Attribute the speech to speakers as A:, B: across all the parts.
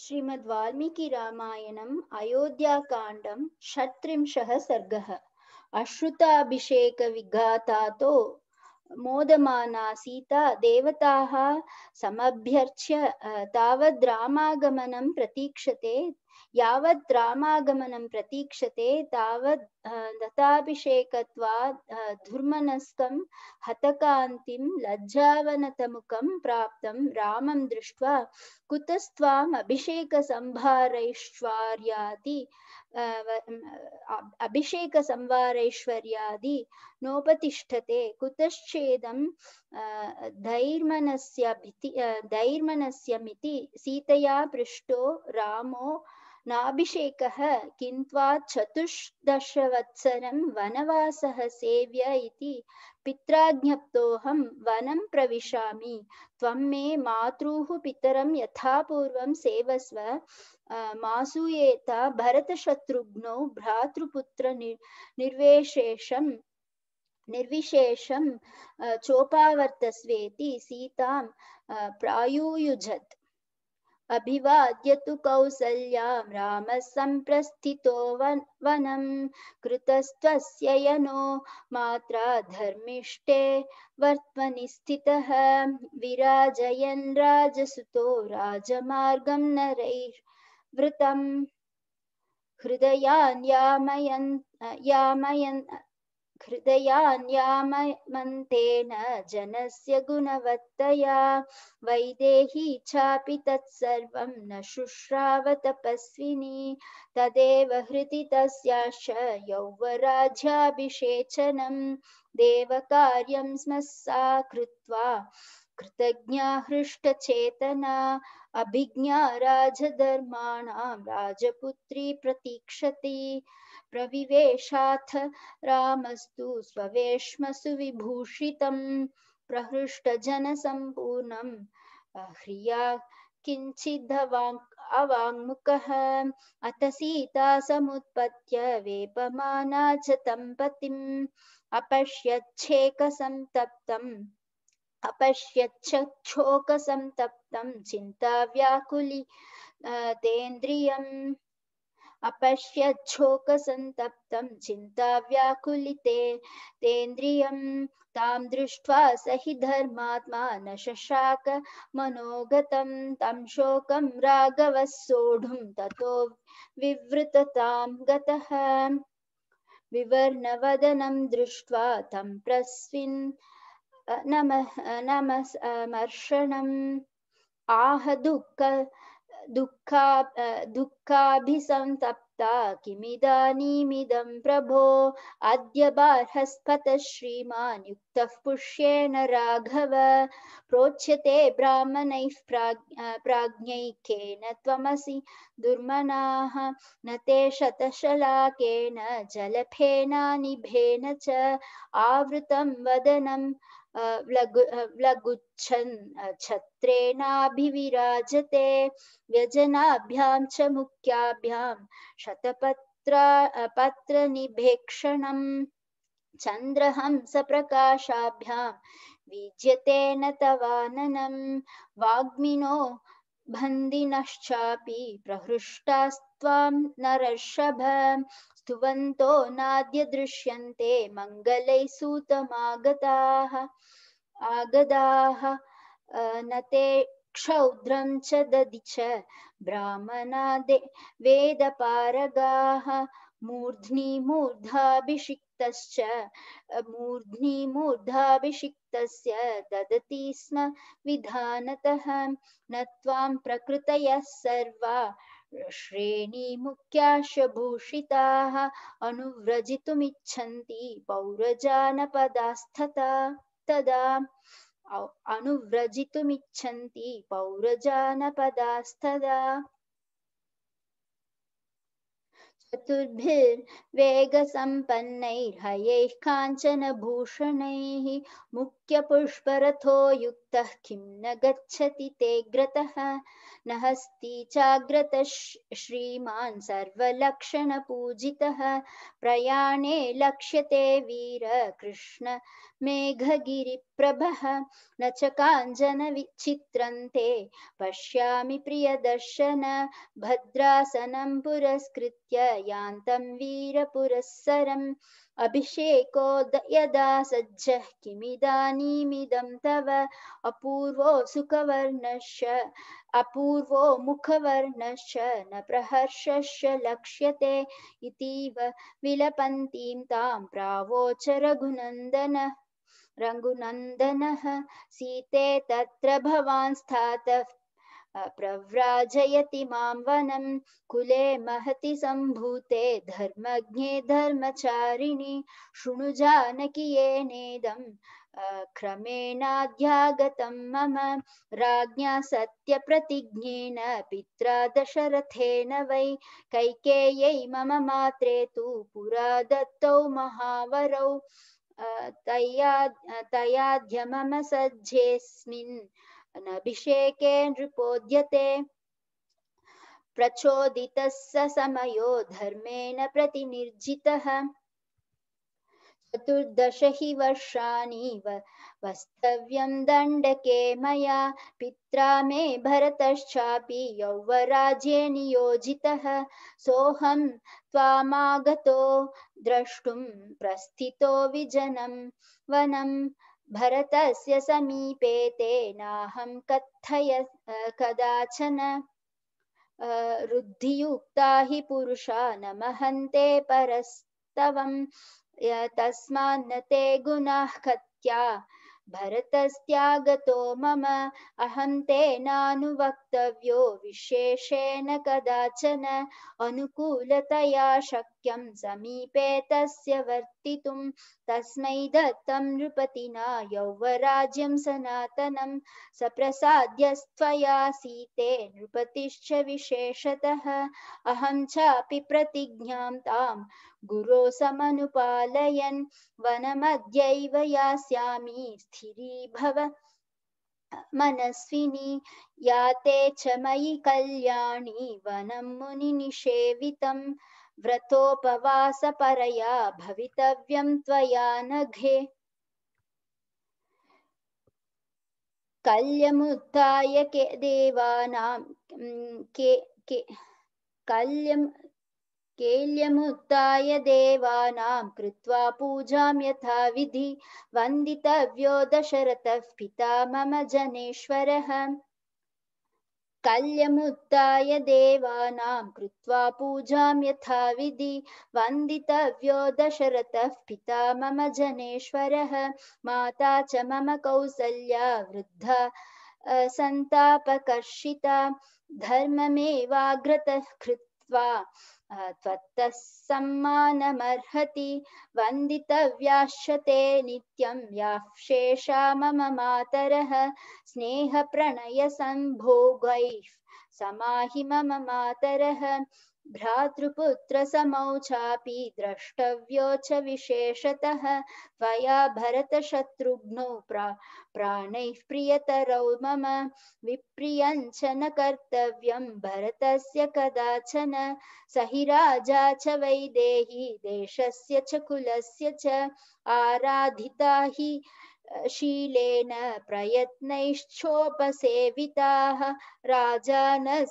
A: श्रीमद् वाल्मीकि रामायणम् अयोध्याकाण्डं षट्त्रिंशः सर्गः अश्रुताभिषेकविघातातो मोदमाना सीता देवताः समभ्यर्च्य तावद् रामागमनं प्रतीक्षते यावत् रामागमनं प्रतीक्षते तावद् दत्ताभिषेकत्वात् धुर्मनस्कं हतकान्तिं लज्जावनतमुखं प्राप्तं रामं दृष्ट्वा कुतस्त्वाम् अभिषेकसम्भारैश्वर्याति अभिषेकसंवारैश्वर्यादि नोपतिष्ठते कुतश्चेदं धैर्मनस्य भिति धैर्मनस्य मिति सीतया पृष्टो रामो नाभिषेक किन्त्वा चतुर्दशवत्सर वनवास सेव्य इति पित्रा प्रवशा मे मातृ पितर यथा सेवस्व मासूयेत भरतशत्रुघ्नौ भ्रातृपुत्र निर्वेशेषं निर्विशेषम चोपावर्तस्वेति सीता प्रायुयुजत अभिवाद्यतु कौसल्यां रामः सम्प्रस्थितो वन वनं कृतस्त्वस्य यनो मात्रा धर्मिष्ठे वर्त्मनि स्थितः विराजयन् राजसुतो राजमार्गं नरैर्वृतम् हृदयान् यामयन् यामयन् हृदयान्यामन्तेन जनस्य गुणवत्तया वैदेही चापि तत्सर्वं न शुश्राव तपस्विनी तदेव हृदि तस्याश्च यौवराज्याभिषेचनं देवकार्यं स्म सा कृत्वा कृतज्ञा हृष्टचेतना अभिज्ञा राजधर्माणां राजपुत्री प्रतीक्षति प्रविवेशाथ रामस्तु स्ववेश्मसु विभूषितं प्रहृष्टजनसम्पूर्णम् ह्रिया किञ्चिदवाङ् अवाङ्मुखः अत सीता समुत्पत्य वेपमाना च तं पतिम् अपश्यच्छेकसन्तप्तम् अपश्यच्छोकसन्तप्तं चिन्ता व्याकुली तेन्द्रियम् अपश्यच्छोकसन्तप्तं चिन्ताव्याकुलिते तेन्द्रियं तां दृष्ट्वा सही धर्मात्मा न शशाक मनोगतं तं शोकं राघवः सोढुं ततो विवृततां गतः विवर्णवदनं दृष्ट्वा तं प्रस्विन् नम नमः आह दुःख दुखा किमिदानीमिदं प्रभो अद्य बार्हस्फतः श्रीमान् युक्तः पुष्येण राघव प्रोच्यते ब्राह्मणैः प्राज्ञ प्राज्ञैकेन त्वमसि दुर्मनाः न ते शतशलाकेन जलफेनानिभेन च आवृतं वदनं लघु लघुच्छन् छत्रेणाभिविराजते व्यजनाभ्यां च मुख्याभ्यां शतपत्र पत्रनिभेक्षणम् चन्द्रहंसप्रकाशाभ्यां विज्यते न तवाननं वाग्मिनो बन्दिनश्चापि प्रहृष्टास्त त्वं नरषभ स्तुवन्तो नाद्य दृश्यन्ते मङ्गलैः सूतमागताः आगदाः नते क्षौद्रं च दधि च ब्राह्मणा दे वेदपारगाः मूर्ध्नि मूर्धाभिषिक्तश्च मूर्ध्नि मूर्धाभिषिक्तस्य ददति स्म विधानतः न त्वां प्रकृतयः सर्वा श्रेणी मुख्याश भूषिता अनुव्रजिमी पौरजान पौरजानपदास्तथा तदा अनुव्रजिमी अनुव्रजितुमिच्छन्ति पौरजानपदास्तदा चतुर्भिर्वेगसम्पन्नैर्हयैः काञ्चनभूषणैः मुक् पुष्परथो युक्तः किं न गच्छति ते ग्रतः न हस्ति चाग्रतः श्रीमान् सर्वलक्षणपूजितः प्रयाणे लक्ष्यते कृष्ण मेघगिरिप्रभः न च विचित्रन्ते पश्यामि प्रियदर्शन भद्रासनं पुरस्कृत्य यान्तं वीरपुरःसरम् अभिषेकोदयदा सज्जः किमिदानीमिदं तव अपूर्वो सुखवर्णश्च अपूर्वो मुखवर्णश्च न प्रहर्षश्च लक्ष्यते इतीव विलपन्तीं तां प्रावोच रघुनन्दनः रघुनन्दनः सीते तत्र भवान् स्थातः अप्रव्राजयति मां वनं कुले महति सम्भूते धर्मज्ञे धर्मचारिणि शृणु जानकि येनेदम् क्रमेणाध्यागतं मम राज्ञा सत्यप्रतिज्ञेन पित्रा दशरथेन वै कैकेयै मम मात्रे तु पुरा दत्तौ महावरौ तया तयाध्य मम सज्जेऽस्मिन् अनभिषेके नृपोद्यते प्रचोदितः स समयो धर्मेण प्रतिनिर्जितः चतुर्दश हि वर्षाणि वस्तव्यं दण्डके मया पित्रा मे भरतश्चापि यौवराज्ये नियोजितः सोऽहं त्वामागतो द्रष्टुं प्रस्थितो विजनं वनं भरतस्य समीपे तेनाहं कथय कदाचन रुद्धियुक्ता हि पुरुषा न महंते परस्तवं तस्मान्न ते गुणाः कथ्या भरतस्त्यागतो मम अहं तेनानुवक्तव्यो विशेषेण कदाचन अनुकूलतया शक् वाक्यम समीपे तस्य वर्तितुं तस्मै दत्तं नृपतिना यौवराज्यं सनातनं सप्रसाद्यस्त्वया सीते नृपतिश्च विशेषतः अहं चापि प्रतिज्ञां तां गुरो समनुपालयन् वनमद्यैव यास्यामि भव मनस्विनी याते च मयि कल्याणी वनं मुनिनिषेवितम् व्रतोपवासपरया भवितव्यं त्वया नघे कल्यमुत्थाय के देवानां के के कल्यम केल्यमुत्थाय देवानां कृत्वा पूजां यथा विधि वन्दितव्यो दशरथः पिता मम जनेश्वरः कल्यमुत्ताय देवानां कृत्वा पूजां यथाविधि वन्दितव्यो दशरथः पिता मम जनेश्वरः माता च मम कौसल्या वृद्धा सन्तापकर्षिता धर्ममेवाग्रतः कृत्वा त्वत्तः सम्मानमर्हति वन्दितव्याश्च नित्यं याः शेषा मम मातरः स्नेहप्रणयसम्भोगैः समाहि मम मातरः भ्रातृपुत्रसमौ चापी द्रष्टव्यो च विशेषतः त्वया भरतशत्रुघ्नौ प्रा प्राणैः प्रियतरौ मम विप्रियञ्च न कर्तव्यं भरतस्य कदाचन स हि राजा च वैदेही देशस्य च कुलस्य च आराधिता हि शील प्रयत्न राजानः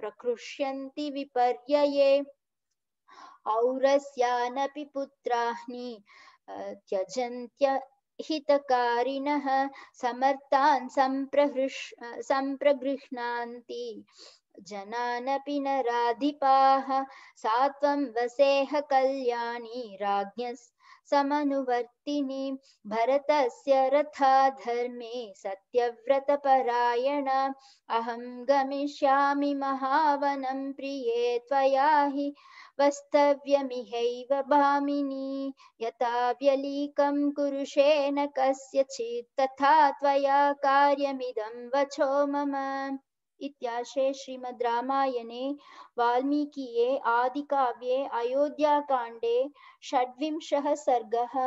A: प्रकृष्य विपर्य विपर्यये पुत्री त्यज्य हितकारिण संप्रगृति समर्थान् सम्प्रहृष् सम्प्रगृह्णान्ति सा वसेह कल्याणी राज्ञस् समनुवर्तिनी भरतस्य रथाधर्मे सत्यव्रतपरायण अहं गमिष्यामि महावनं प्रिये त्वया हि वस्तव्यमिहैव भामिनी यथा व्यलीकं कुरुषे कस्यचित् तथा त्वया कार्यमिदं वचो मम इत्याशे श्रीमद्रामायणे वाल्मीकिये आदिकाव्ये अयोध्याकाण्डे षड्विंशः सर्गः